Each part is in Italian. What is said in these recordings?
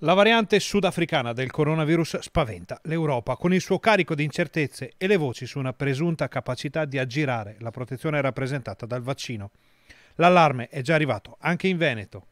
La variante sudafricana del coronavirus spaventa l'Europa con il suo carico di incertezze e le voci su una presunta capacità di aggirare la protezione rappresentata dal vaccino. L'allarme è già arrivato anche in Veneto.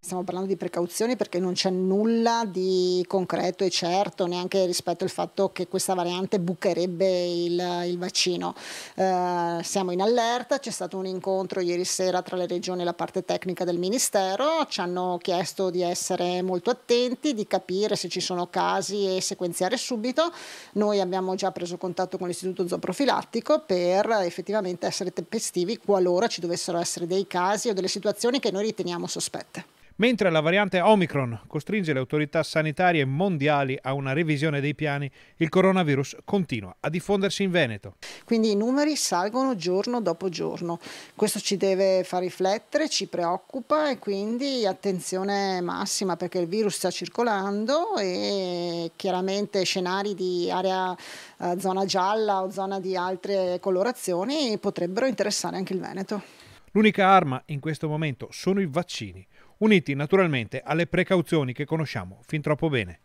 Stiamo parlando di precauzioni perché non c'è nulla di concreto e certo neanche rispetto al fatto che questa variante bucherebbe il, il vaccino. Eh, siamo in allerta, c'è stato un incontro ieri sera tra le regioni e la parte tecnica del Ministero, ci hanno chiesto di essere molto attenti, di capire se ci sono casi e sequenziare subito. Noi abbiamo già preso contatto con l'Istituto Zooprofilattico per effettivamente essere tempestivi qualora ci dovessero essere dei casi o delle situazioni che noi riteniamo sospette mentre la variante Omicron costringe le autorità sanitarie mondiali a una revisione dei piani, il coronavirus continua a diffondersi in Veneto. Quindi i numeri salgono giorno dopo giorno. Questo ci deve far riflettere, ci preoccupa e quindi attenzione massima perché il virus sta circolando e chiaramente scenari di area eh, zona gialla o zona di altre colorazioni potrebbero interessare anche il Veneto. L'unica arma in questo momento sono i vaccini uniti naturalmente alle precauzioni che conosciamo fin troppo bene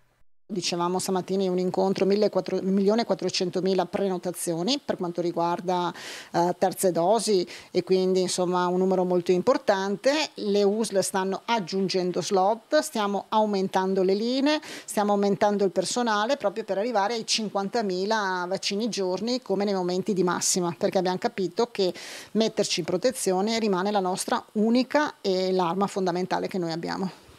dicevamo stamattina un incontro 1.400.000 prenotazioni per quanto riguarda eh, terze dosi e quindi insomma un numero molto importante, le USL stanno aggiungendo slot, stiamo aumentando le linee, stiamo aumentando il personale proprio per arrivare ai 50.000 vaccini giorni come nei momenti di massima perché abbiamo capito che metterci in protezione rimane la nostra unica e l'arma fondamentale che noi abbiamo.